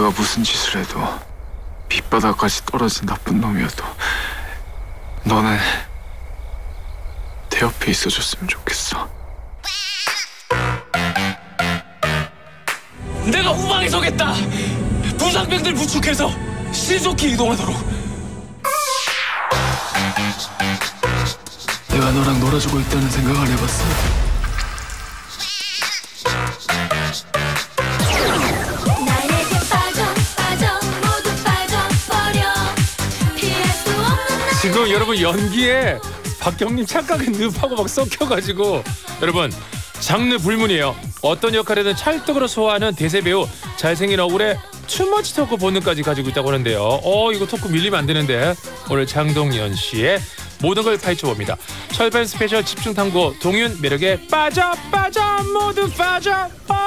내가 무슨 짓을 해도 밑바닥까지 떨어진 나쁜 놈이어도 너는 내 옆에 있어줬으면 좋겠어. 내가 후방에 서겠다. 부상병들 부축해서 신속히 이동하도록. 내가 너랑 놀아주고 있다는 생각 안 해봤어? 그럼 여러분 연기에 박경림 착각에 늪하고 막 섞여가지고 여러분 장르 불문이에요. 어떤 역할에든 찰떡으로 소화하는 대세 배우 잘생긴 얼굴에 투머치 토크 본능까지 가지고 있다고 하는데요. 어 이거 토크 밀리면 안 되는데 오늘 장동연 씨의 모든 걸 파헤쳐봅니다. 철판 스페셜 집중 탐구 동윤 매력에 빠져 빠져 모두 빠져. 빠져.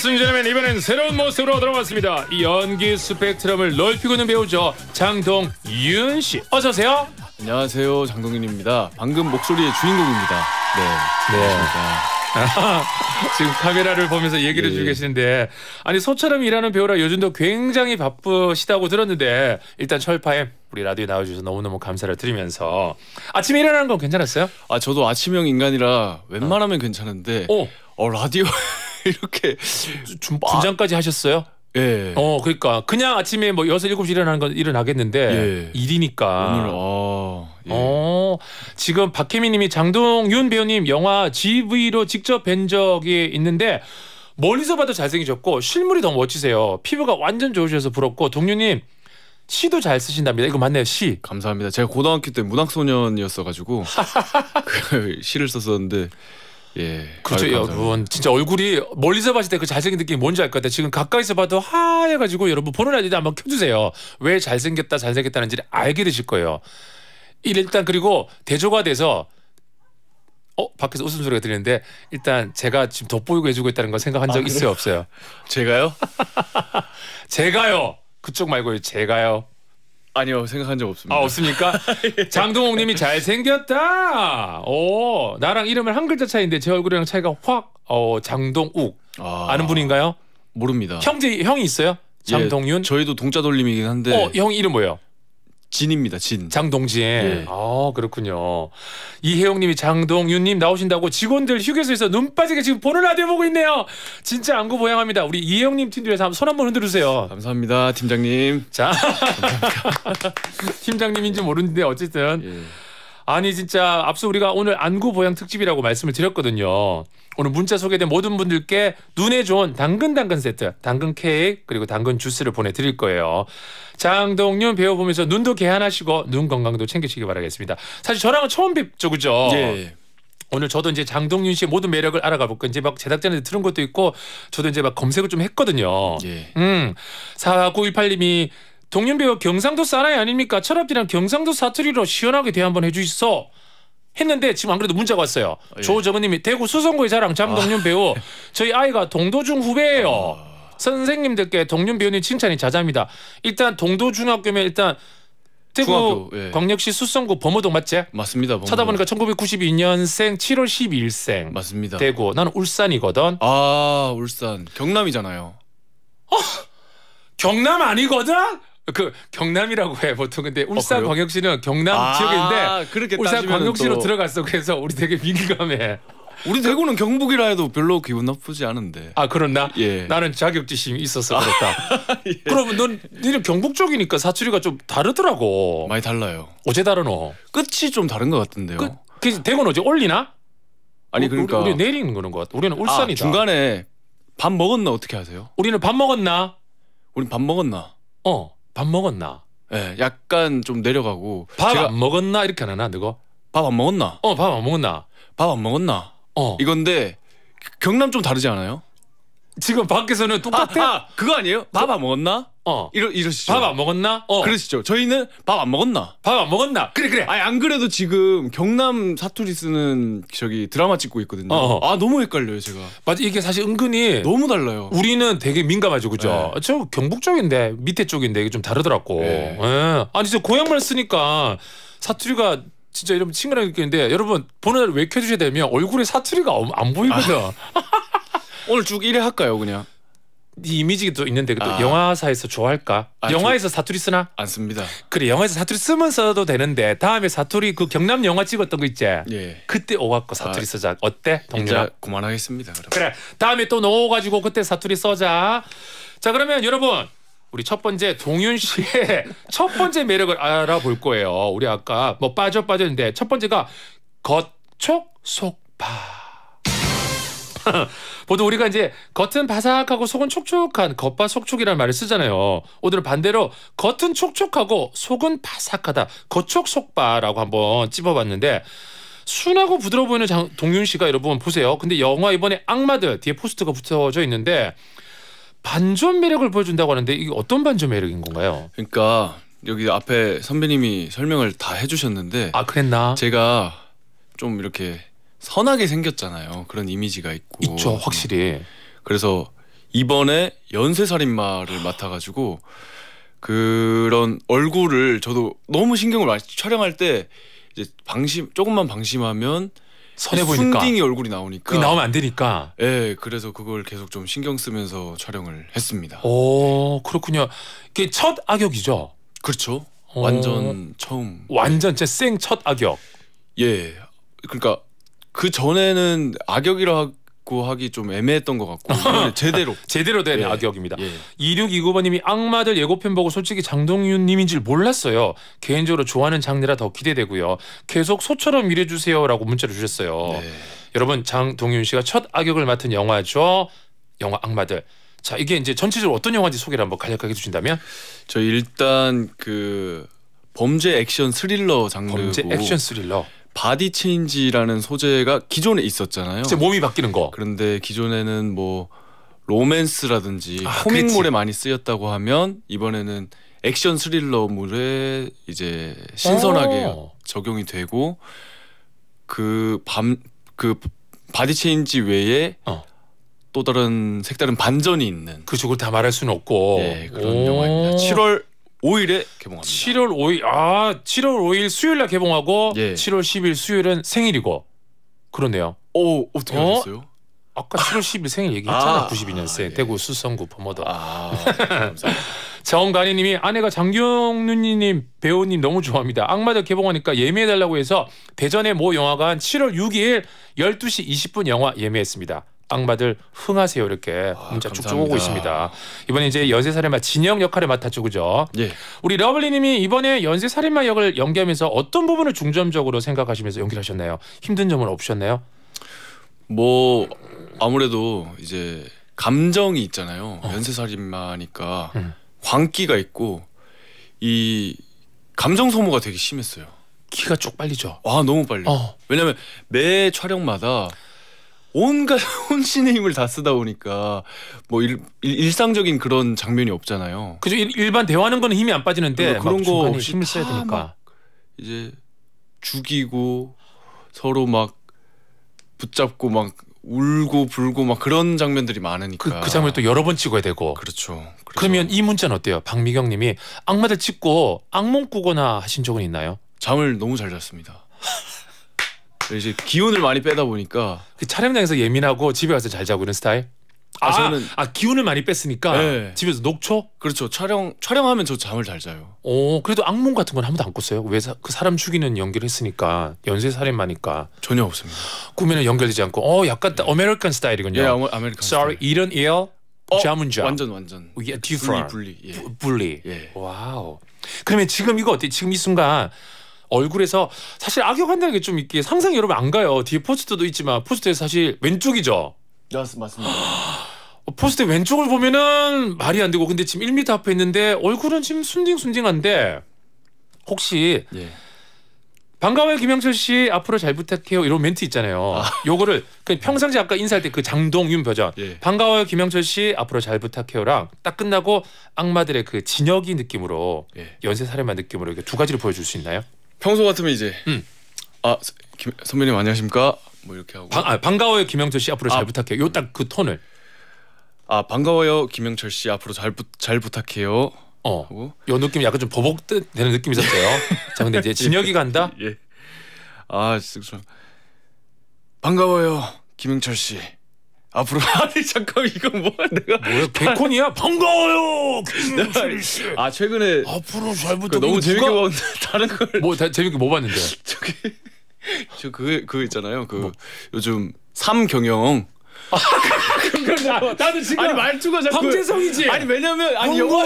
예스 유저맨 이번엔 새로운 모습으로 돌아왔습니다. 연기 스펙트럼을 넓히고 는 배우죠. 장동윤 씨. 어서 오세요. 안녕하세요. 장동윤입니다. 방금 목소리의 주인공입니다. 네. 안 네. 지금 카메라를 보면서 얘기를 해주고 네. 계시는데 아니 소처럼 일하는 배우라 요즘도 굉장히 바쁘시다고 들었는데 일단 철파엠 우리 라디오에 나와주셔서 너무너무 감사를 드리면서 아침에 일어나는 건 괜찮았어요? 아 저도 아침형 인간이라 어. 웬만하면 괜찮은데 어, 어 라디오 이렇게 아. 분장까지 하셨어요? 예. 어, 그러니까 그냥 아침에 뭐 여섯 7시 일어나는 건 일어나겠는데 예. 일이니까. 오늘 어. 예. 어. 지금 박혜미 님이 장동윤 배우님 영화 GV로 직접 뵌 적이 있는데 멀리서 봐도 잘생기셨고 실물이 더 멋지세요. 피부가 완전 좋으셔서 부럽고 동윤 님 시도 잘 쓰신답니다. 이거 맞나요? 시. 감사합니다. 제가 고등학교 때 문학소년이었어 가지고 그 시를 썼었는데 예. 그렇죠. 여러분 진짜 얼굴이 멀리서 봤을 때 그 잘생긴 느낌이 뭔지 알 것 같아요. 지금 가까이서 봐도 하얘가지고 여러분 보는 아이들 한번 켜주세요. 왜 잘생겼다 잘생겼다는지 를 알게 되실 거예요. 일단 그리고 대조가 돼서 어 밖에서 웃음소리가 들리는데 일단 제가 지금 돋보이고 해주고 있다는 걸 생각한 적 아, 있어요 없어요? 제가요? 제가요. 그쪽 말고 요 제가요. 아니요 생각한 적 없습니다. 아 없습니까? 예. 장동욱님이 잘 생겼다. 오 나랑 이름을 한 글자 차이인데 제 얼굴이랑 차이가 확. 어 장동욱 아, 아는 분인가요? 모릅니다. 형제 형이 있어요? 예, 장동윤. 예, 저희도 동자 돌림이긴 한데. 어형 이름 뭐예요? 진입니다. 진. 장동진. 네. 아 그렇군요. 이혜영님이 장동윤님 나오신다고 직원들 휴게소에서 눈 빠지게 지금 보는 라디오 보고 있네요. 진짜 안구 보양합니다. 우리 이혜영님 팀들에서 한번 손 한 번 흔들으세요. 감사합니다, 팀장님. 자, 팀장님인지 모르는데 어쨌든. 예. 아니 진짜 앞서 우리가 오늘 안구 보양 특집이라고 말씀을 드렸거든요. 오늘 문자 소개된 모든 분들께 눈에 좋은 당근 당근 세트, 당근 케이크 그리고 당근 주스를 보내드릴 거예요. 장동윤 배워 보면서 눈도 개안하시고눈 건강도 챙기시기 바라겠습니다. 사실 저랑은 처음 뵙죠, 그죠? 예. 오늘 저도 이제 장동윤 씨의 모든 매력을 알아가 볼까 이제 막 제작진한테 들은 것도 있고 저도 이제 막 검색을 좀 했거든요. 예. 음, 4918님이 동윤 배우 경상도 사나이 아닙니까? 철업디랑 경상도 사투리로 시원하게 대화 한번 해주시소. 했는데 지금 안 그래도 문자가 왔어요. 예. 조정은님이 대구 수성구의 자랑 장동윤 아. 배우 저희 아이가 동도중 후배예요. 아. 선생님들께 동윤 배우님 칭찬이 자자입니다. 일단 동도중학교면 일단 대구 중학교, 예. 광역시 수성구 범어동 맞지? 맞습니다. 범어동. 찾아보니까 1992년생 7월 12일생. 맞습니다. 대구. 나는 울산이거든. 아 울산. 경남이잖아요. 어? 경남 아니거든? 그 경남이라고 해 보통 근데 어, 울산 광역시는 경남 아, 지역인데 울산 광역시로 들어갔어 그래서 우리 되게 민감해. 우리 대구는 경북이라 해도 별로 기분 나쁘지 않은데. 아 그렇나? 예. 나는 자격지심이 있어서 아, 그렇다. 예. 그러면 넌 니는 경북 쪽이니까 사투리가 좀 다르더라고. 많이 달라요. 어제 다르노? 끝이 좀 다른 것 같은데요. 끝, 그, 대구는 어제 올리나? 아니 그러니까 우리, 우리 내리는 거는 것 같아. 우리는 아, 울산이다. 아, 중간에 밥 먹었나 어떻게 하세요? 우리는 밥 먹었나? 우린 밥 먹었나? 어. 밥 먹었나? 예, 약간 좀 내려가고 밥 안 먹었나 이렇게 안 하나 누가? 밥 안 먹었나? 어, 밥 안 먹었나? 밥 안 먹었나? 어. 이건데 그, 경남 좀 다르지 않아요? 지금 밖에서는 똑같아. 아, 아 그거 아니에요? 밥 안 먹었나? 어. 이러 이러시죠. 밥 안 먹었나? 어. 어. 그러시죠. 저희는 밥 안 먹었나? 밥 안 먹었나? 그래 그래. 아니 안 그래도 지금 경남 사투리 쓰는 저기 드라마 찍고 있거든요. 어허. 어. 아 너무 헷갈려요 제가. 맞아 이게 사실 은근히 너무 달라요. 우리는 되게 민감하죠 그죠? 네. 저 경북 쪽인데 밑에 쪽인데 이게 좀 다르더라고. 네. 네. 아니 저 고향말 쓰니까 사투리가 진짜 이러면 친근하게 느끼는데 여러분 보는 날왜 켜주셔야 되면 얼굴에 사투리가 안 보이거든. 아. 오늘 쭉 이래 할까요 그냥? 네 이미지도 있는데 또 아. 영화사에서 좋아할까? 아, 영화에서 저... 사투리 쓰나? 안 씁니다. 그래 영화에서 사투리 쓰면 써도 되는데 다음에 사투리 그 경남 영화 찍었던 거 있지? 예. 그때 오갖고 사투리 아, 쓰자. 어때? 동준 그만하겠습니다. 그럼. 그래 다음에 또 넣어가지고 그때 사투리 써자. 자 그러면 여러분 우리 첫 번째 동윤 씨의 첫 번째 매력을 알아볼 거예요. 우리 아까 뭐 빠져 빠졌는데 첫 번째가 겉촉 속파. 보통 우리가 이제 겉은 바삭하고 속은 촉촉한 겉바 속촉이라는 말을 쓰잖아요. 오늘은 반대로 겉은 촉촉하고 속은 바삭하다. 겉촉속바라고 한번 찝어봤는데 순하고 부드러워 보이는 장, 동윤 씨가 여러분 보세요. 근데 영화 이번에 악마들 뒤에 포스트가 붙어져 있는데 반전 매력을 보여준다고 하는데 이게 어떤 반전 매력인 건가요? 그러니까 여기 앞에 선배님이 설명을 다 해주셨는데 아 그랬나? 제가 좀 이렇게 선하게 생겼잖아요. 그런 이미지가 있고 있죠 어. 확실히. 그래서 이번에 연쇄살인마를 아. 맡아가지고 그런 얼굴을 저도 너무 신경을 많이 촬영할 때 이제 방심 조금만 방심하면 선해 보이니까 순딩이 얼굴이 나오니까 그 나오면 안 되니까. 예, 그래서 그걸 계속 좀 신경 쓰면서 촬영을 했습니다. 오 그렇군요. 이게 첫 악역이죠. 그렇죠. 어. 완전 처음. 완전 제 생 첫 악역. 예, 그러니까 그 전에는 악역이라고 하기 좀 애매했던 것 같고 제대로 제대로 된 예. 악역입니다. 예. 2629번님이 악마들 예고편 보고 솔직히 장동윤님인 줄 몰랐어요. 개인적으로 좋아하는 장르라 더 기대되고요. 계속 소처럼 일해주세요라고 문자를 주셨어요. 네. 여러분 장동윤 씨가 첫 악역을 맡은 영화죠. 영화 악마들. 자 이게 이제 전체적으로 어떤 영화인지 소개를 한번 간략하게 주신다면저 일단 그 범죄 액션 스릴러 장르고 범죄 액션 스릴러 바디 체인지라는 소재가 기존에 있었잖아요. 진 몸이 바뀌는 거. 그런데 기존에는 뭐 로맨스라든지 아, 코믹물에 그치. 많이 쓰였다고 하면 이번에는 액션 스릴러물에 이제 신선하게 오. 적용이 되고 그 밤그 그 바디 체인지 외에 어. 또 다른 색다른 반전이 있는. 그쪽을 다 말할 수는 없고. 네, 그런 오. 영화입니다. 7월 5일에 개봉합니다. 7월 5일 아 7월 5일 수요일 날 개봉하고 예. 7월 10일 수요일은 생일이고 그러네요. 오 어, 어떻게 어? 알어요 아까 7월 10일 생일 얘기했잖아. 아, 92년생 아, 예. 대구 수성구 범어다. 아, 정가니님이 아내가 장경윤님 배우님 너무 좋아합니다. 악마들 개봉하니까 예매해달라고 해서 대전의 모 영화관 7월 6일 12시 20분 영화 예매했습니다. 악마들 흥하세요 이렇게 아, 문자 쭉쭉 오고 있습니다. 이번에 이제 연쇄살인마 진영 역할을 맡았죠, 그죠? 예. 우리 러블리님이 이번에 연쇄살인마 역을 연기하면서 어떤 부분을 중점적으로 생각하시면서 연기하셨나요? 힘든 점은 없으셨나요? 뭐 아무래도 이제 감정이 있잖아요. 어. 연쇄살인마니까 음. 광기가 있고 이 감정 소모가 되게 심했어요. 키가 쭉 빨리죠. 아 너무 빨리. 어. 왜냐면 매 촬영마다 온갖 혼신의 힘을 다 쓰다 보니까 뭐 일, 일, 상적인 그런 장면이 없잖아요. 그죠 일, 반 대화하는 거는 힘이 안 빠지는데 그런 거이 힘을 써야 되니까 이제 죽이고 서로 막 붙잡고 막 울고 불고 막 그런 장면들이 많으니까 그, 그 장면 을또 여러 번 찍어야 되고 그렇죠. 그렇죠. 그러면이 문자는 어때요? 박미경님이 악마들 찍고 악몽 꾸거나 하신 적은 있나요? 잠을 너무 잘 잤습니다. 이제 기운을 많이 빼다 보니까 그 촬영장에서 예민하고 집에 와서 잘 자고 이런 스타일? 아, 아 저는 아 기운을 많이 뺐으니까 네. 집에서 녹초? 그렇죠. 촬영 촬영하면 저 잠을 잘 자요. 어 그래도 악몽 같은 건 한 번도 안 꿨어요. 왜 그 사람 죽이는 연기를 했으니까 연쇄 살인마니까 전혀 없습니다. 꿈에는 연결되지 않고 어 약간 네. 아메리칸 스타일이군요. 예, 아메리칸. Sorry, 이런 일. 어, 자문자. 완전 완전. Yeah, 어, 예, different. 분리 분리. 예. 분리. 예. 와우. 그러면 지금 이거 어때? 지금 이 순간 얼굴에서 사실 악역한다는 게 좀 있기에 상상이 여러분 안 가요. 뒤에 포스트도 있지만 포스트에 사실 왼쪽이죠. 맞습니다. 어, 포스트 왼쪽을 보면은 말이 안 되고 근데 지금 1미터 앞에 있는데 얼굴은 지금 순징순징한데 혹시 예. 반가워요 김영철 씨 앞으로 잘 부탁해요 이런 멘트 있잖아요. 아. 요거를 평상시 아까 인사할 때 그 장동윤 버전 예. 반가워요 김영철 씨 앞으로 잘 부탁해요랑 딱 끝나고 악마들의 그 진혁이 느낌으로 예. 연쇄 살해만 느낌으로 이렇게 두 가지를 보여줄 수 있나요? 평소 같으면 이제 음. 아 김, 선배님 안녕하십니까 뭐 이렇게 하고 방, 아, 반가워요 김영철 씨 앞으로 아, 잘 부탁해요. 요 딱 그 톤을 아 반가워요 김영철 씨 앞으로 잘, 부, 잘 부탁해요. 어. 하고. 요 느낌 이 약간 좀 버벅되는 느낌이 있었어요. 자 근데 이제 진혁이 예. 간다. 예. 아 진짜 반가워요 김영철 씨. 앞으로 아니 잠깐 이거 뭐 내가 뭐야 개콘이야 반가워요 네. 아 최근에 앞으로 잘부 그 너무 재밌게 봤는데 다른 걸뭐 재밌게 뭐 봤는데 저기 저 그그 그 있잖아요 그 뭐. 요즘 삼 경영 아, 그건 나, 도 지금 아니 말투가 자꾸 황재성이지 아니 왜냐면 아니 영화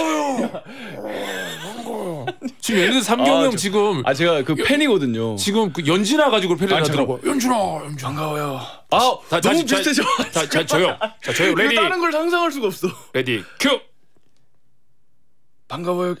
지금 얘네들 삼경형 아, 저- 지금 아 제가 그 팬이거든요. 지금 그 연진아 가지고 팬이 아 하더라고. 연준아, 연준 반가워요. 아 다- 너무 다시- 비슷해져. 자, 자 저요. 자 저요. 이 레디, 다른 걸 상상할 수가 없어. 레디, 큐. 반가워요.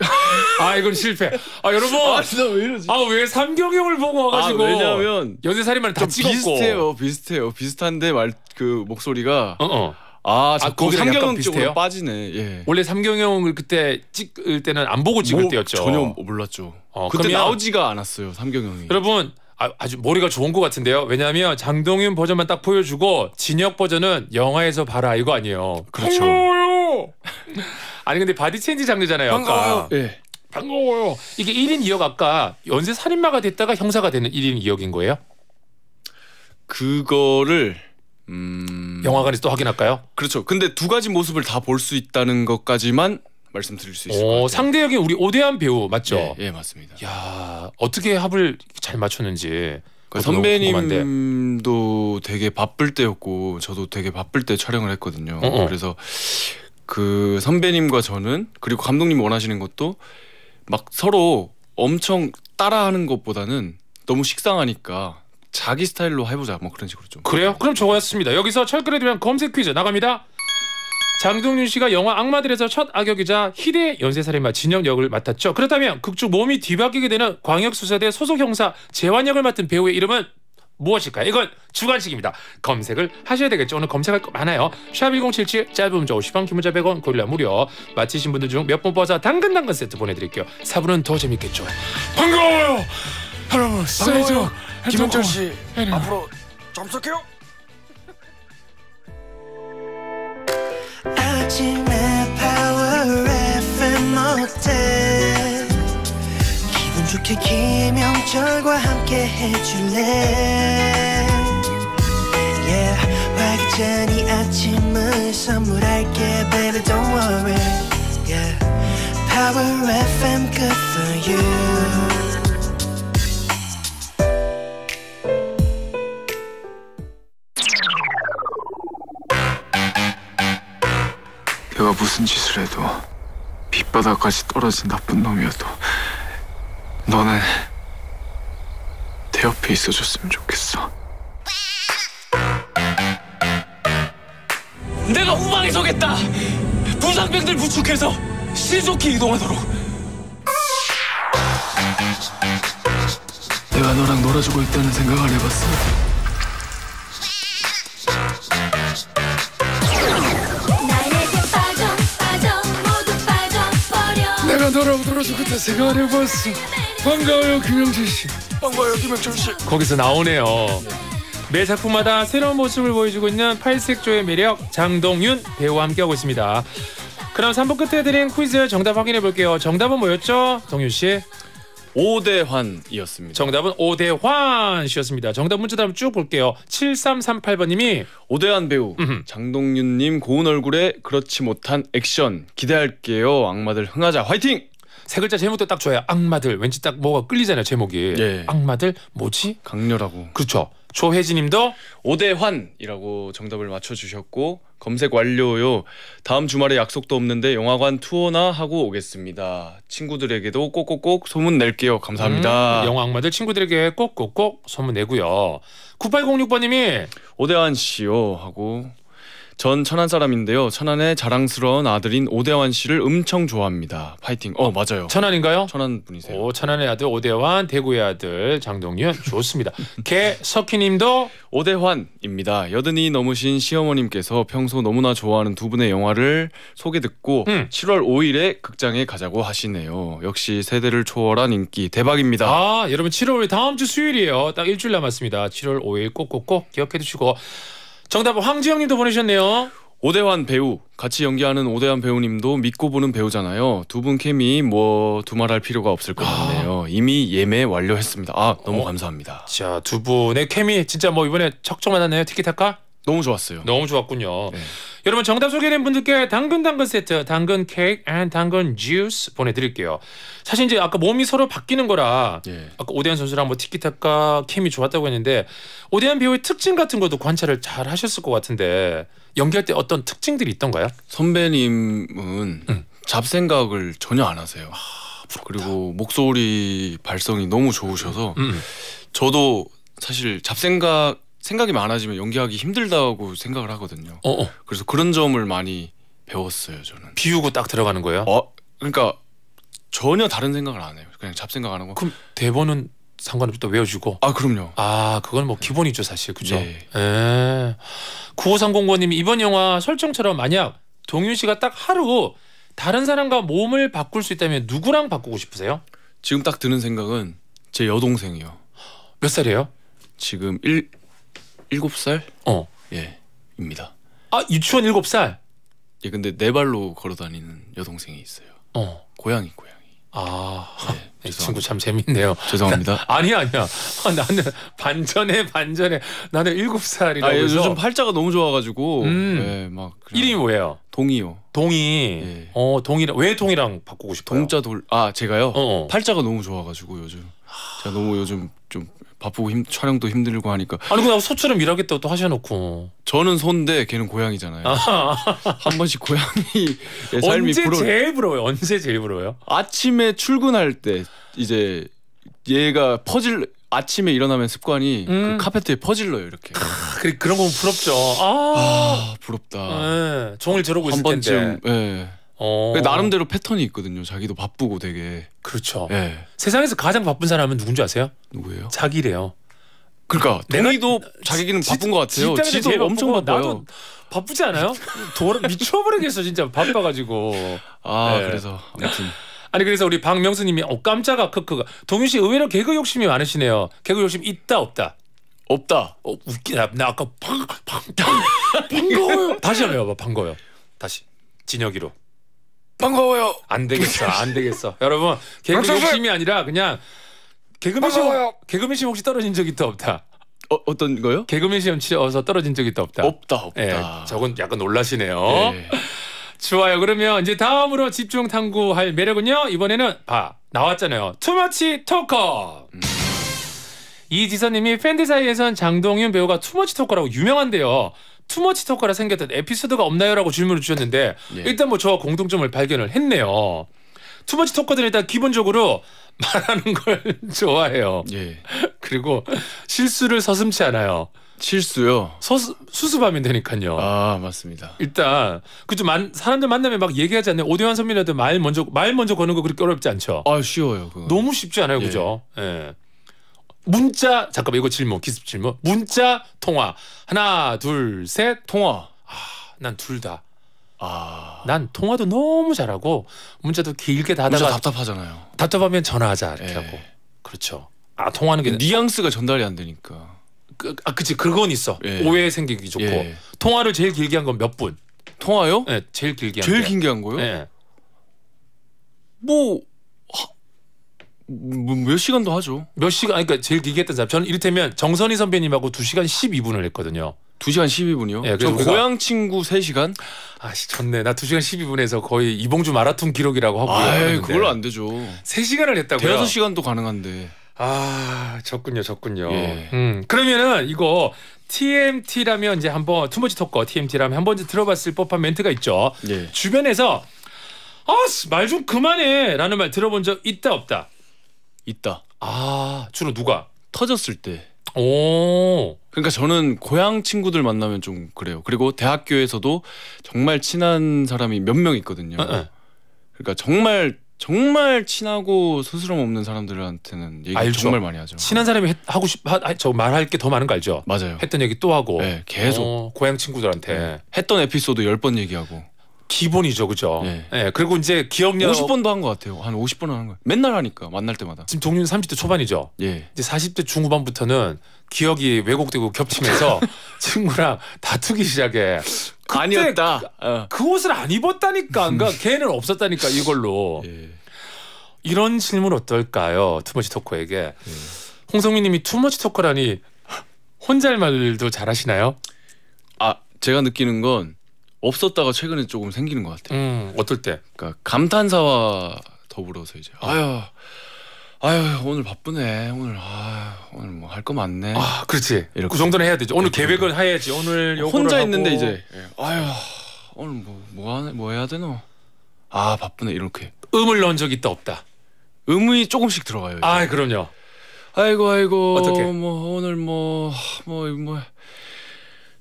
아 이건 실패. 아 여러분, 아 진짜 왜 이러지? 아왜 삼경형을 보고 와가지고 아, 왜냐면 연세살인말를다 찍었고. 비슷해요, 비슷해요, 비슷한데 말 그 목소리가 어 어. 아, 아 그 거기 삼경영 쪽으로 빠지네. 예. 원래 삼경영을 그때 찍을 때는 안 보고 찍을 뭐, 때였죠. 전혀 몰랐죠. 어, 그때 나오지가 않았어요, 삼경영이. 여러분 아, 아주 머리가 좋은 것 같은데요. 왜냐하면 장동윤 버전만 딱 보여주고 진혁 버전은 영화에서 봐라 이거 아니에요. 그렇죠. 아니 근데 바디 체인지 장르잖아요. 아까. 예. 반가워요. 이게 1인 2역 아까 연쇄 살인마가 됐다가 형사가 되는 1인 2역인 거예요? 그거를 음 영화관에서 또 확인할까요? 그렇죠. 근데 두 가지 모습을 다 볼 수 있다는 것까지만 말씀드릴 수 있을 것 같아요. 어, 상대역이 우리 오대한 배우 맞죠? 예, 예 맞습니다. 야 어떻게 합을 잘 맞췄는지. 그 선배님도 되게 바쁠 때였고 저도 되게 바쁠 때 촬영을 했거든요. 어어. 어. 그래서 그 선배님과 저는 그리고 감독님 원하시는 것도 막 서로 엄청 따라하는 것보다는 너무 식상하니까 자기 스타일로 해보자 뭐 그런 식으로 좀 그래요? 그럼 좋았습니다 여기서 철근에 대한 검색 퀴즈 나갑니다 장동윤 씨가 영화 악마들에서 첫 악역이자 희대의 연쇄살인마 진영 역을 맡았죠 그렇다면 극중 몸이 뒤바뀌게 되는 광역수사대 소속 형사 재환 역을 맡은 배우의 이름은 무엇일까요? 이건 주관식입니다 검색을 하셔야 되겠죠 오늘 검색할 거 많아요 샵 1077 짧은 문자 50원 긴 문자 100원 고릴라 무료 마치신 분들 중 몇번 뽑아서 당근당근 세트 보내드릴게요 4분은 더 재밌겠죠 반가워요 여러분 반가워요 김영철 씨 앞으로 점수할요 아침에 파워 FM 어때 기분 좋게 김영철과 함께 해줄래 yeah. 활기찬이 아침을 선물할게 baby don't worry yeah. p o FM good for you 무슨 짓을 해도 밑바닥까지 떨어진 나쁜 놈이어도 너는 내 옆에 있어줬으면 좋겠어. 내가 후방에 서겠다. 부상병들 부축해서 신속히 이동하도록. 내가 너랑 놀아주고 있다는 생각을 해봤어. 돌아 돌아서 그때 생각해봤어. 반가워요 김영철 씨. 반가워요 김영철 씨. 거기서 나오네요. 매 작품마다 새로운 모습을 보여주고 있는 팔색조의 매력 장동윤 배우와 함께하고 있습니다. 그럼 3부 끝에 드린 퀴즈 정답 확인해 볼게요. 정답은 뭐였죠? 동윤 씨. 오대환이었습니다. 정답은 오대환씨였습니다. 정답 문자 다음 쭉 볼게요. 7338번님이 오대환 배우 음흠. 장동윤님 고운 얼굴에 그렇지 못한 액션 기대할게요. 악마들 흥하자 화이팅! 세 글자 제목도 딱 좋아요. 악마들 왠지 딱 뭐가 끌리잖아요 제목이 예. 악마들 뭐지? 강렬하고 그렇죠. 조혜진님도 오대환이라고 정답을 맞춰주셨고 검색 완료요. 다음 주말에 약속도 없는데 영화관 투어나 하고 오겠습니다. 친구들에게도 꼭꼭꼭 소문 낼게요. 감사합니다. 음, 영화 악마들 친구들에게 꼭꼭꼭 소문 내고요. 9806번님이 오대환 씨요 하고 전 천안 사람인데요. 천안의 자랑스러운 아들인 오대환 씨를 엄청 좋아합니다. 파이팅. 어 맞아요. 천안인가요? 천안 분이세요. 오 천안의 아들 오대환, 대구의 아들 장동윤 좋습니다. 개석희님도 오대환입니다. 여든이 넘으신 시어머님께서 평소 너무나 좋아하는 두 분의 영화를 소개 듣고 음. 7월 5일에 극장에 가자고 하시네요. 역시 세대를 초월한 인기 대박입니다. 아 여러분 7월 다음 주 수요일이에요. 딱 일주일 남았습니다. 7월 5일 꼭꼭꼭 기억해 두시고. 정답 황지영님도 보내셨네요 오대환 배우 같이 연기하는 오대환 배우님도 믿고 보는 배우잖아요. 두 분 케미 뭐 두말할 필요가 없을 것 같네요. 아. 이미 예매 완료했습니다. 아 너무 어. 감사합니다. 자두 분의 케미 진짜 뭐 이번에 척척 만났네요. 티키타카. 너무 좋았어요. 너무 좋았군요. 네. 여러분 정답 소개된 분들께 당근 당근 세트, 당근 케이크 앤 당근 주스 보내드릴게요. 사실 이제 아까 몸이 서로 바뀌는 거라 네. 아까 오대현 선수랑 뭐 티키타카 케미 좋았다고 했는데 오대현 배우의 특징 같은 것도 관찰을 잘 하셨을 것 같은데 연기할 때 어떤 특징들이 있던가요? 선배님은 응. 음. 잡생각을 전혀 안 하세요. 아, 그리고 목소리 발성이 너무 좋으셔서 응. 음. 저도 사실 잡생각 생각이 많아지면 연기하기 힘들다고 생각을 하거든요. 어어. 어. 그래서 그런 점을 많이 배웠어요 저는. 비우고 딱 들어가는 거예요? 어, 그러니까 전혀 다른 생각을 안 해요. 그냥 잡생각 안 하고. 그럼 대본은 상관없이 또 외워주고. 아 그럼요. 아 그건 뭐 기본이죠 사실 그죠. 네. 예. 9 5 3 0님이 이번 영화 설정처럼 만약 동윤 씨가 딱 하루 다른 사람과 몸을 바꿀 수 있다면 누구랑 바꾸고 싶으세요? 지금 딱 드는 생각은 제 여동생이요. 몇 살이에요? 지금 1 7 살? 어. 예. 입니다. 아, 유치원 일 살? 예, 근데 네 발로 걸어 다니는 여동생이 있어요. 어. 고양이, 고양이. 아. 네. 이 친구 참 재밌네요. 죄송합니다. 아니야 아니야. 아, 나는 반전에 반전에 나는 일곱 살이라고 아, 예, 요즘 팔자가 너무 좋아가지고 음. 예, 막 이름이 뭐예요? 동이요. 동이. 예. 어 동이랑 왜 동이랑 바꾸고 싶어요? 동자 돌. 아 제가요. 어어. 어. 팔자가 너무 좋아가지고 요즘 제가 너무 요즘 좀 바쁘고 힘, 촬영도 힘들고 하니까 아니 그냥 소처럼 일하겠다고 또 하셔놓고 저는 소인데 걔는 고양이잖아요 아. 한 번씩 고양이 삶이 언제 부러... 제일 부러워요 언제 제일 부러워요 아침에 출근할 때 이제 얘가 퍼질 아침에 일어나면 습관이 그 음. 그 카페트에 퍼질러요 이렇게. 아, 그래 그런 거 보면 부럽죠. 아, 아 부럽다. 네, 종일 저러고 있을 텐데. 한 번쯤. 예. 어. 그 나름대로 패턴이 있거든요. 자기도 바쁘고 되게. 그렇죠. 예. 세상에서 가장 바쁜 사람은 누군지 아세요? 누구예요? 자기래요. 그러니까 동희도 자기는 기 바쁜 것 같아요. 지도 엄청 바빠요. 나도 바쁘지 않아요? 돌아 미쳐버리겠어 진짜 바빠가지고. 아 네. 그래서 아무튼. 아니 그래서 우리 박명수님이 어 깜짝아 크크가 동윤 씨 의외로 개그 욕심이 많으시네요. 개그 욕심 있다 없다. 없다. 어, 웃기다. 나 아까 팡팡 반가요 다시 한번 해봐 반가워요. 다시 진혁이로. 반가워요. 안 되겠어, 안 되겠어. 여러분 개그 욕심이 아니라 그냥 개그맨 시 개그맨 시 혹시 떨어진 적 있다 없다. 어, 어떤 거요? 개그맨 시험 치어서 떨어진 적 있다 없다. 없다 없다. 예, 저건 약간 놀라시네요. 예. 좋아요. 그러면 이제 다음으로 집중 탐구할 매력은요. 이번에는 봐 나왔잖아요. 투머치 토커. 음. 이지선님이 팬들 사이에선 장동윤 배우가 투머치 토커라고 유명한데요. 투머치 토크라 생겼던 에피소드가 없나요라고 질문을 주셨는데 예. 일단 뭐 저 공통점을 발견을 했네요. 투머치 토커들은 일단 기본적으로 말하는 걸 좋아해요. 예. 그리고 실수를 서슴치 않아요. 실수요? 서수, 수습하면 되니까요. 아 맞습니다. 일단 그죠 사람들 만나면 막 얘기하지 않나요? 오대환 선배님한테 말 먼저 말 먼저 거는 거 그렇게 어렵지 않죠? 아 쉬워요. 그건. 너무 쉽지 않아요, 예. 그죠? 예. 문자 잠깐만 이거 질문 기습 질문 문자 통화 하나 둘 셋 통화 아난 둘다 아. 난 통화도 너무 잘하고 문자도 길게 다다가 문자 답답하잖아요. 답답하면 전화하자 이렇게 예. 하고 그렇죠. 아 통화하는 게 뉘앙스가 전달이 안 되니까. 그, 아 그치 그건 있어. 예. 오해 생기기 좋고 예. 통화를 제일 길게 한 건 몇 분? 통화요? 네, 제일 길게 한 제일 게. 길게 한 거요? 예뭐 뭐, 몇 시간도 하죠. 몇 시간 아 그러니까 제일 길게 했던 잡. 저는 이를테면 정선희 선배님하고 2시간 12분을 했거든요. 2시간 12분이요? 예, 저 고향 친구 3시간? 아, 좋네나 2시간 12분에서 거의 이봉주 마라톤 기록이라고 하고 아, 그걸안 되죠. 3시간을 했다고요? 대여 시간도 가능한데. 아, 적군요, 적군요. 예. 음. 그러면은 이거 TMT라면 이제 한번 투머치 토커 TMT라면 한 번쯤 들어봤을 법한 멘트가 있죠. 예. 주변에서 아말 좀 그만해라는 말 들어본 적 있다 없다. 있다. 아 주로 누가? 터졌을 때. 오. 그러니까 저는 고향 친구들 만나면 좀 그래요. 그리고 대학교에서도 정말 친한 사람이 몇 명 있거든요. 에, 에. 그러니까 정말 정말 친하고 스스럼 없는 사람들한테는 얘기 알죠. 정말 많이 하죠. 친한 사람이 했, 하고 싶, 하, 저 말할 게 더 많은 거 알죠? 맞아요. 했던 얘기 또 하고. 네, 계속. 어, 고향 친구들한테. 네. 했던 에피소드 1 0번 얘기하고. 기본이죠, 그죠? 예. 예. 그리고 이제 기억력 50번도 한 것 같아요. 한 50번은 하는 거예요. 맨날 하니까 만날 때마다. 지금 동료는 30대 초반이죠. 예. 이제 40대 중후반부터는 기억이 왜곡되고 겹치면서 친구랑 다투기 시작해. 아니었다. 그, 어. 그 옷을 안 입었다니까. 그러니까 음. 걔는 없었다니까 이걸로. 예. 이런 질문 어떨까요? 투머치 토커에게. 예. 홍성민 님이 투머치 토커라니 혼잣말도 잘하시나요? 아, 제가 느끼는 건 없었다가 최근에 조금 생기는 것 같아요. 음, 어떨 때? 그러니까 감탄사와 더불어서 이제 아유 아유 오늘 바쁘네 오늘 아 오늘 뭐 할 거 많네. 아 그렇지. 이렇게. 그 정도는 해야 되죠. 오늘 계획을 해야지. 오늘 혼자 있는데 이제 예. 아유 오늘 뭐뭐 뭐 하네, 뭐 해야 되노? 아 바쁘네 이렇게 음을 넣은 적 있다 없다. 음이 조금씩 들어가요. 이아 그럼요. 아이고 아이고 어떻게? 뭐 오늘 뭐 뭐뭐 뭐, 뭐,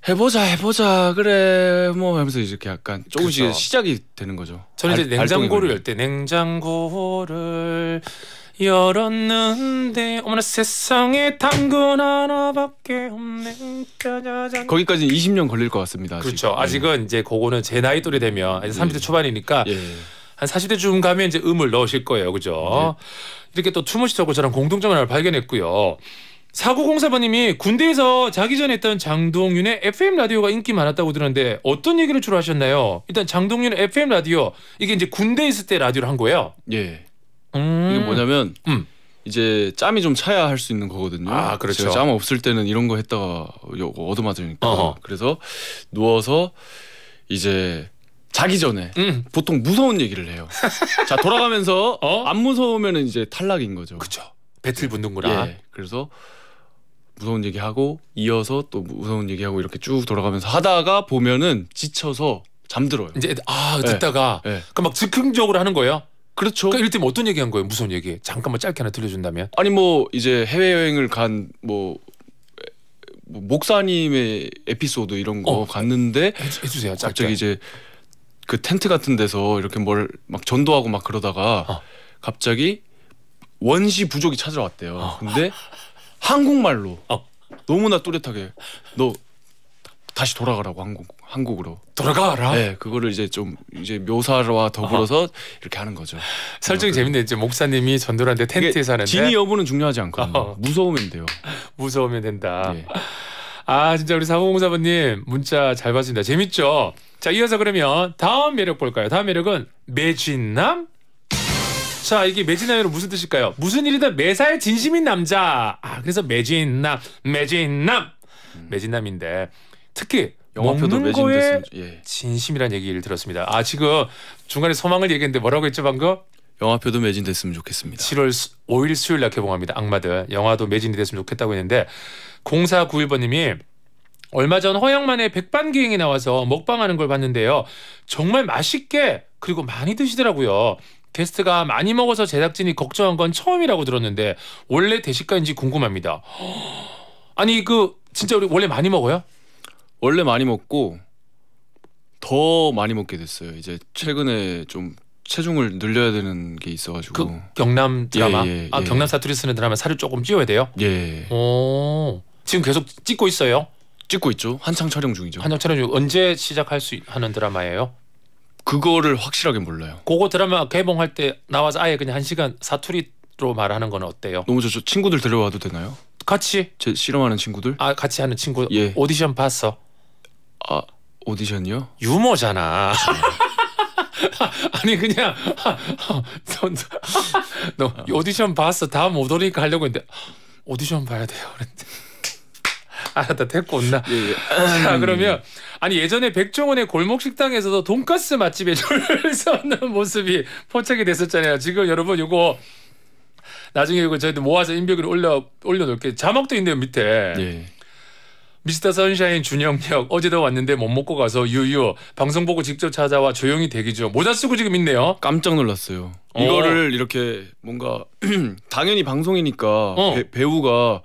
해보자 해보자 그래 뭐 하면서 이렇게 약간 조금씩 그쵸. 시작이 되는 거죠. 저는 이제 알, 냉장고를 열 때 냉장고를 열었는데 어머나 세상에 당근 하나밖에 없네 짜자잔. 거기까지 20년 걸릴 것 같습니다. 아직. 그렇죠. 아직은 네. 이제 그거는 제 나이 또래 되면 이제 30대 예. 초반이니까 예. 한 40대쯤 가면 이제 음을 넣으실 거예요. 그죠? 네. 이렇게 또 투무시하고 저랑 공통점을 발견했고요. 4904번님이 군대에서 자기 전에 했던 장동윤의 FM 라디오가 인기 많았다고 들었는데 어떤 얘기를 주로 하셨나요? 일단 장동윤의 FM 라디오 이게 이제 군대 있을 때 라디오를 한 거예요. 예. 음. 이게 뭐냐면 음. 이제 짬이 좀 차야 할 수 있는 거거든요. 아 그렇죠. 제가 짬 없을 때는 이런 거 했다가 얻어맞으니까. 어허. 그래서 누워서 이제 자기 전에 음. 보통 무서운 얘기를 해요. 자 돌아가면서 어? 안 무서우면 이제 탈락인 거죠. 그렇죠. 배틀 붙는구나. 예. 그래서 무서운 얘기하고 이어서 또 무서운 얘기하고 이렇게 쭉 돌아가면서 하다가 보면은 지쳐서 잠들어요. 이제 아 듣다가 네, 네. 그럼 막 즉흥적으로 하는 거예요? 그렇죠. 그러니까 이럴 때면 어떤 얘기한 거예요? 무서운 얘기. 잠깐만 짧게 하나 들려준다면. 아니 뭐 이제 해외 여행을 간뭐 뭐 목사님의 에피소드 이런 거 어, 갔는데 해, 주세요 짧게. 갑자기 이제 그 텐트 같은 데서 이렇게 뭘 막 전도하고 막 그러다가 어. 갑자기 원시 부족이 찾아왔대요. 어. 근데 한국말로 어. 너무나 뚜렷하게너 다시 돌아가라고 한국 한국으로 돌아가라. 네, 그거를 이제 좀 이제 묘사와 더불어서 어허. 이렇게 하는 거죠. 설정이 어, 재밌네. 이제 목사님이 전도한테 텐트에 사는데 진위 여부는 중요하지 않거든요. 어허. 무서우면 돼요. 무서우면 된다. 네. 아 진짜 우리 사모공사부님 문자 잘받습니다 재밌죠? 자 이어서 그러면 다음 매력 볼까요? 다음 매력은 매진남 자, 이게 매진남이로 무슨 뜻일까요? 무슨 일이든 매사에 진심인 남자. 아, 그래서 매진남, 매진남, 음. 매진남인데 특히 영화표도 먹는 거에 예. 진심이란 얘기를 들었습니다. 아, 지금 중간에 소망을 얘기했는데 뭐라고 했죠 방금? 영화표도 매진됐으면 좋겠습니다. 7월 5일 수요일 날 개봉합니다. 악마들 영화도 매진이 됐으면 좋겠다고 했는데 공사 9 1번님이 얼마 전 허영만의 백반기행이 나와서 먹방하는 걸 봤는데요. 정말 맛있게 그리고 많이 드시더라고요. 게스트가 많이 먹어서 제작진이 걱정한 건 처음이라고 들었는데 원래 대식가인지 궁금합니다. 아니 그 진짜 우리 원래 많이 먹어요? 원래 많이 먹고 더 많이 먹게 됐어요. 이제 최근에 좀 체중을 늘려야 되는 게 있어가지고 그 경남 드라마 예, 예, 아 예. 경남 사투리 쓰는 드라마 살을 조금 찌워야 돼요. 예. 오 지금 계속 찍고 있어요. 찍고 있죠. 한창 촬영 중이죠. 한창 촬영 중 언제 시작할 수 하는 드라마예요? 그거를 확실하게 몰라요. 그거 드라마 개봉할 때 나와서 아예 그냥 한 시간 사투리로 말하는 건 어때요? 너무 좋죠. 친구들 데려와도 되나요? 같이. 제 실험하는 친구들? 아 같이 하는 친구. 예. 오디션 봤어? 아 오디션이요? 유머잖아. 아니 그냥 너 오디션 봤어 다음 오더니까 하려고 했는데 오디션 봐야 돼요 그랬는데 알았다 됐고 온나. 예, 예. 자 음. 그러면 아니 예전에 백종원의 골목 식당에서도 돈가스 맛집에 줄을 서는 모습이 포착이 됐었잖아요. 지금 여러분 이거 나중에 이거 저희도 모아서 인벽을 올려 올려놓을게 자막도 있네요 밑에. 예. 미스터 선샤인 준영역 어제도 왔는데 못 먹고 가서 유유 방송 보고 직접 찾아와 조용히 대기 죠 모자 쓰고 지금 있네요. 깜짝 놀랐어요. 어. 이거를 이렇게 뭔가 당연히 방송이니까 어. 배, 배우가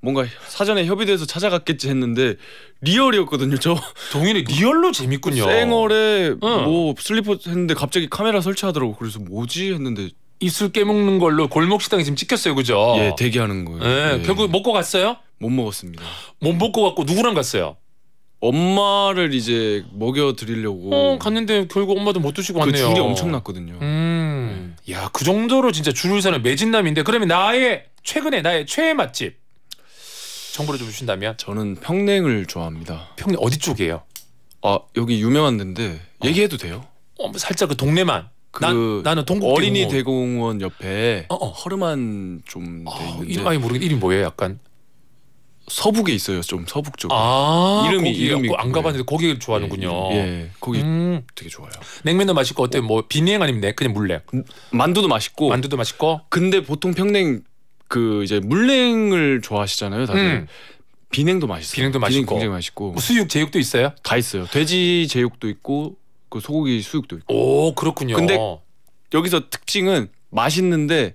뭔가 사전에 협의돼서 찾아갔겠지 했는데 리얼이었거든요. 저 동일이 리얼로 재밌군요. 생얼에 응. 어. 뭐 슬리퍼 했는데 갑자기 카메라 설치하더라고. 그래서 뭐지 했는데 입술 깨먹는 걸로 골목 식당에 지금 찍혔어요, 그죠? 예, 대기하는 거예요. 예, 예. 결국 먹고 갔어요? 못 먹었습니다. 못 먹고 갖고 누구랑 갔어요? 엄마를 이제 먹여 드리려고 어, 갔는데 결국 엄마도 못 드시고 그 왔네요. 줄이 엄청 났거든요. 음, 네. 야그 정도로 진짜 줄을 서는 매진남인데 그러면 나의 최근에 나의 최애 맛집 정보를 좀 주신다면 저는 평냉을 좋아합니다. 평내 어디 쪽이에요? 아 여기 유명한 데인데 어. 얘기해도 돼요? 어, 뭐 살짝 그 동네만. 그 난, 나는 동국 어린이 대공원, 옆에 어, 어. 허름한 좀돼 아, 있는데 이름 아예 모르겠 이름 뭐예요? 약간 서북에 있어요. 좀 서북 쪽. 아 이름이 이름이 안 가봤는데 네. 거기를 예, 좋아하는군요. 예, 예. 거기 음. 되게 좋아요. 냉면도 맛있고 어때? 뭐 비냉 아니면 내 그냥 물냉. 음, 만두도 맛있고. 만두도 맛있고. 근데 보통 평냉 그 이제 물냉을 좋아하시잖아요, 다들. 음. 비냉도 맛있어요. 비냉도 맛있고. 비냉 굉장히 맛있고. 뭐 수육 제육도 있어요? 다 있어요. 돼지 제육도 있고 그 소고기 수육도 있고. 오 그렇군요. 근데 여기서 특징은 맛있는데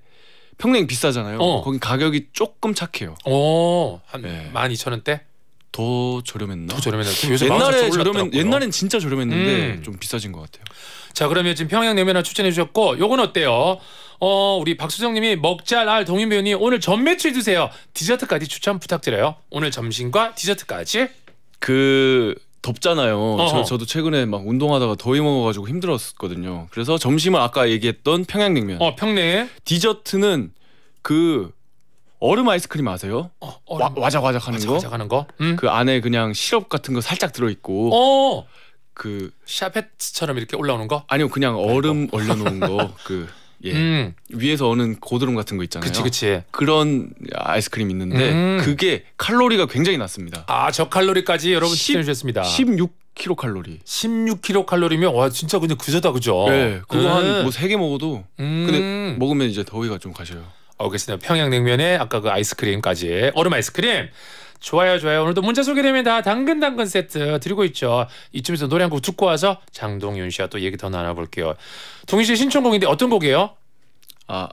평냉 비싸잖아요. 어. 거기 가격이 조금 착해요. 어, 한 네. 12,000원대? 더 저렴했나? 더 저렴했나? 옛날에 저렴 옛날엔 진짜 저렴했는데 음. 좀 비싸진 것 같아요. 자 그러면 지금 평양냉면을 추천해 주셨고 요건 어때요? 어 우리 박수정님이 먹잘 알 동인 배우님 오늘 전 매출 드세요. 디저트까지 추천 부탁드려요. 오늘 점심과 디저트까지. 그 덥잖아요. 어 저, 도 최근에 막 운동하다가 더위 먹어가지고 힘들었거든요. 그래서 점심은 아까 얘기했던 평양냉면. 어 평냉. 디저트는 그 얼음 아이스크림 아세요? 어, 와, 와작와작하는 와작 거. 와작하는 거. 음. 그 안에 그냥 시럽 같은 거 살짝 들어있고. 어. 그 샤베트처럼 이렇게 올라오는 거? 아니요 그냥 얼음 얼려놓은 거그 예. 음. 위에서 오는 고드름 같은 거 있잖아요. 그치 그치. 그런 아이스크림 있는데 음. 그게 칼로리가 굉장히 낮습니다. 아 저칼로리까지 여러분 시켜 주셨습니다. 16 킬로칼로리. 16 킬로칼로리면 와 진짜 그냥 그저다 그죠. 네, 그거 음. 한뭐 세 개 먹어도 근데 음. 먹으면 이제 더위가 좀 가셔요. 알겠습니다. 평양냉면에 아까 그 아이스크림까지 얼음 아이스크림. 좋아요 좋아요. 오늘도 문자 소개됩니다. 당근 당근 세트 드리고 있죠. 이쯤에서 노래 한 곡 듣고 와서 장동윤 씨와 또 얘기 더 나눠볼게요. 동윤 씨 신청곡인데 어떤 곡이에요? 아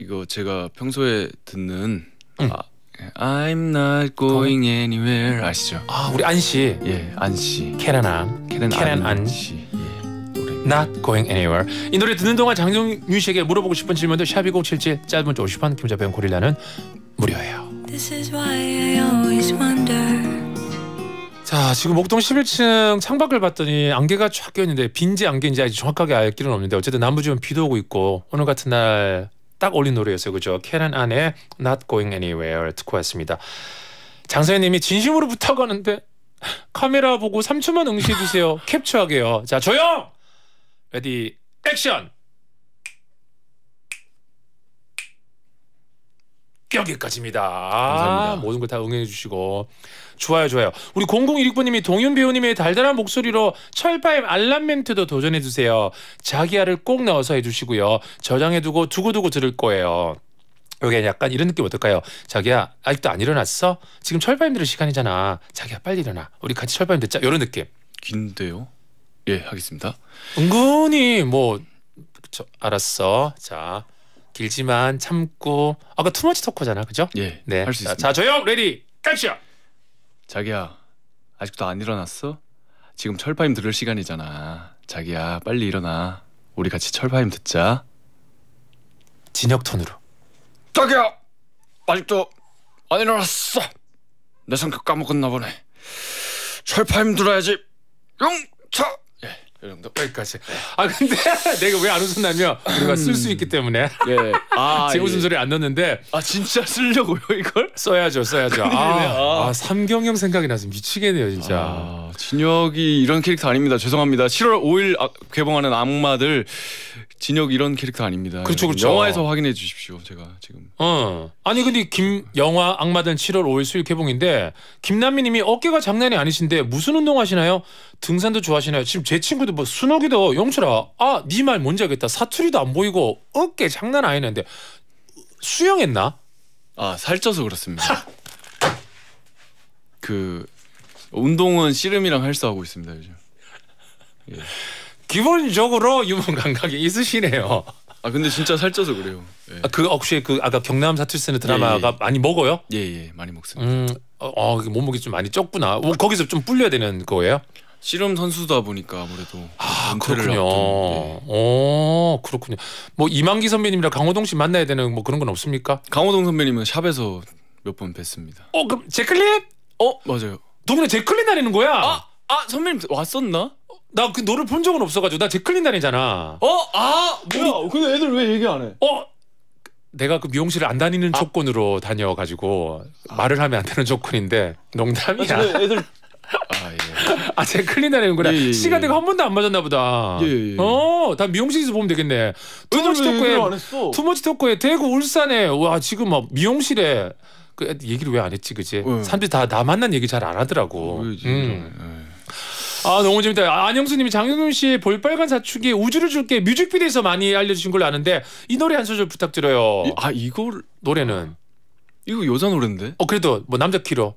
이거 제가 평소에 듣는 응. 아, 예, I'm not going anywhere 아시죠? 아 우리 안씨 예안씨 캐나나캐나나안씨 예, Not going anywhere 이 노래 듣는 동안 장동윤 씨에게 물어보고 싶은 질문도 샵2077 짧은 50원 김자병 고릴라는 무료예요 자 지금 목동 11층 창밖을 봤더니 안개가 쫙 껴있는데 빈지 안개인지 아직 정확하게 알 길은 없는데 어쨌든 남부 지금 비도 오고 있고 오늘 같은 날 딱 올린 노래였어요 그죠 캐런 안의 Not Going Anywhere 듣고 왔습니다 장사님이 진심으로 부탁하는데 카메라 보고 3초만 응시해주세요 캡처하게요 자 조용 레디 액션 여기까지입니다. 감사합니다. 모든 걸 다 응해 주시고 좋아요 좋아요. 우리 0016번님이 동윤 배우님의 달달한 목소리로 철파임 알람 멘트도 도전해 주세요. 자기야를 꼭 넣어서 해주시고요. 저장해두고 두고두고 들을 거예요. 여기 약간 이런 느낌 어떨까요? 자기야 아직도 안 일어났어? 지금 철파임 들을 시간이잖아. 자기야 빨리 일어나. 우리 같이 철파임 듣자. 이런 느낌. 긴데요? 예 하겠습니다. 은근히 뭐 그쵸, 알았어. 자. 길지만 참고 아까 투머치 토커잖아, 그죠? 예. 네. 할 수있어 자, 조용 레디 갑시다. 자기야 아직도 안 일어났어? 지금 철파임 들을 시간이잖아. 자기야 빨리 일어나. 우리 같이 철파임 듣자. 진혁 톤으로. 자기야 아직도 안 일어났어. 내 성격 까먹었나 보네. 철파임 들어야지. 용차 여러분들 여기까지. 아 근데 내가 왜 안 웃었냐면 우리가 쓸 수 있기 때문에. 네. 예. 아제 웃음 예. 소리 안 넣는데. 아 진짜 쓰려고요 이걸? 써야죠, 써야죠. 아, 아, 아, 삼경영 생각이 나서 미치겠네요 진짜. 아, 진혁이 이런 캐릭터 아닙니다. 죄송합니다. 7월 5일 아, 개봉하는 악마들 진혁 이런 캐릭터 아닙니다. 그렇죠, 그렇죠. 영화에서 확인해 주십시오. 제가 지금. 어. 아니 근데 김 영화 악마단 7월 5일 수요 개봉인데 김남미님이 어깨가 장난이 아니신데 무슨 운동 하시나요? 등산도 좋아하시나요? 지금 제 친구도 뭐 순옥이도 영철아, 아네 말 뭔지 알겠다. 사투리도 안 보이고 어깨 장난 아니는데 수영했나? 아 살쪄서 그렇습니다. 그 운동은 씨름이랑 할수하고 있습니다 요즘. 예. 기본적으로 유머 감각이 있으시네요. 아 근데 진짜 살쪄서 그래요. 예. 아, 그 혹시 그 아까 경남 사투리 는 예, 드라마가 예, 예. 많이 먹어요? 예예 예. 많이 먹습니다. 음, 어, 어 몸무게 좀 많이 쪘구나. 어, 거기서 좀 불려야 되는 거예요? 씨름 선수다 보니까 아무래도 아 그렇군요. 어 네. 그렇군요. 뭐 이만기 선배님이랑 강호동 씨 만나야 되는 뭐 그런 건 없습니까? 강호동 선배님은 샵에서 몇 번 뵀습니다. 어 그럼 제클린? 어 맞아요. 동네 제클린 다니는 거야? 아, 아 선배님 왔었나? 나그 너를 본 적은 없어가지고 나 제클린 다니잖아. 어? 아 뭐야? 뭐, 근데 애들 왜 얘기 안 해? 어? 내가 그 미용실을 안 다니는 아. 조건으로 다녀가지고 아. 말을 하면 안 되는 조건인데 농담이야. 아, 근 애들 아 예. 아, 제 클린 다니는구나. 예, 예, 예. 시간 내가 한 번도 안 맞았나 보다. 예, 예, 예. 어, 다 미용실에서 보면 되겠네. 투머치 토크에 투머치 토크에 대구 울산에 와 지금 막 미용실에 그 얘기를 왜 안 했지 그지? 응. 사람들이 다나 만난 얘기 잘 안 하더라고. 음. 음. 아 너무 재밌다. 아, 안영수님이 장윤훈 씨 볼빨간 사춘기 우주를 줄게 뮤직비디오에서 많이 알려주신 걸로 아는데 이 노래 한 소절 부탁드려요. 이, 아 이걸 노래는 이거 여자 노래인데? 어 그래도 뭐 남자 키로.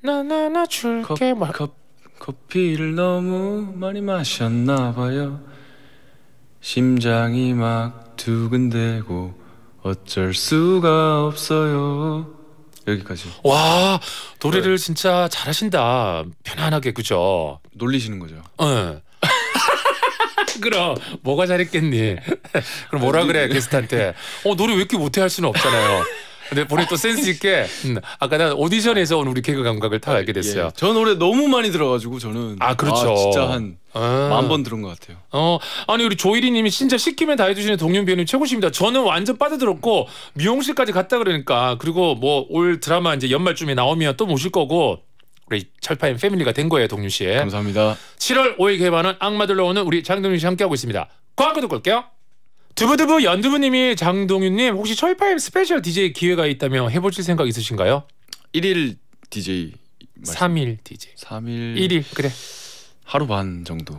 나나나 줄게 말. 뭐. 컵, 커피를 너무 많이 마셨나 봐요. 심장이 막 두근대고 어쩔 수가 없어요. 여기까지. 와 노래를 네. 진짜 잘하신다. 편안하게 그죠? 놀리시는 거죠. 응. 예. 그럼 뭐가 잘했겠니? 그럼 뭐라 그래 게스트한테? 어 노래 왜 이렇게 못해 할 수는 없잖아요. 근데 네, 본인 또 센스 있게 음, 아까 난 오디션에서 온 우리 개그 감각을 다 알게 됐어요. 예. 전 노래 너무 많이 들어가지고 저는 아, 그렇죠. 아, 진짜 한 아. 만번 들은 것 같아요. 어 아니 우리 조일이님이 진짜 시키면 다 해주시는 동윤 배우님 최고십니다. 저는 완전 빠져들었고 미용실까지 갔다 그러니까 그리고 뭐 올 드라마 이제 연말쯤에 나오면 또 모실 거고 우리 철파인 패밀리가 된 거예요 동윤 씨. 감사합니다. 7월 5일 개발하 악마들로 오는 우리 장동윤 씨 함께하고 있습니다. 광고 듣고 올게요. 두부두부 연두부님이 장동윤님 혹시 철파임 스페셜 DJ 기회가 있다면 해보실 생각 있으신가요? 1일 DJ 말씀. 3일 DJ 3일 1일 그래 하루 반 정도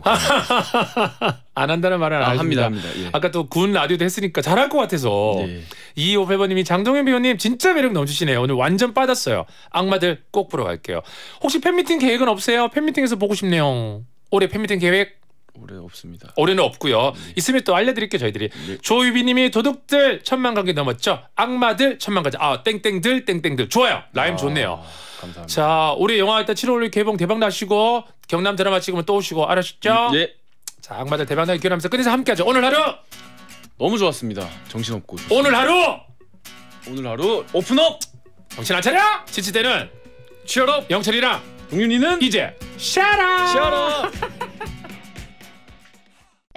안 한다는 말은 안 아, 합니다. 합니다. 예. 아까 또 군 라디오도 했으니까 잘할 것 같아서 예. 이오페버님이 장동현 배우님 진짜 매력 넘치시네요. 오늘 완전 빠졌어요. 악마들 꼭 보러 갈게요. 혹시 팬미팅 계획은 없어요? 팬미팅에서 보고 싶네요. 올해 팬미팅 계획 올해 없습니다. 올해는 없고요. 네. 있으면 또알려드릴게 저희들이. 네. 조유비님이 도둑들 천만 관계 넘었죠. 악마들 천만 관계. 아 땡땡들 땡땡들 좋아요. 라임 아, 좋네요. 감사합니다. 자 올해 영화 일단 7월 개봉 대박 나시고 경남 드라마 찍으면 또 오시고 알아셨죠? 음, 예. 자 악마들 대박 나기 기원하면서 끝내서 함께하죠. 오늘 하루 너무 좋았습니다. 정신없고 좋습니다. 오늘 하루 오늘 하루 오픈업 정신 안 차려 지치대는 취업 영철이랑 동윤이는 이제 샤라 샤라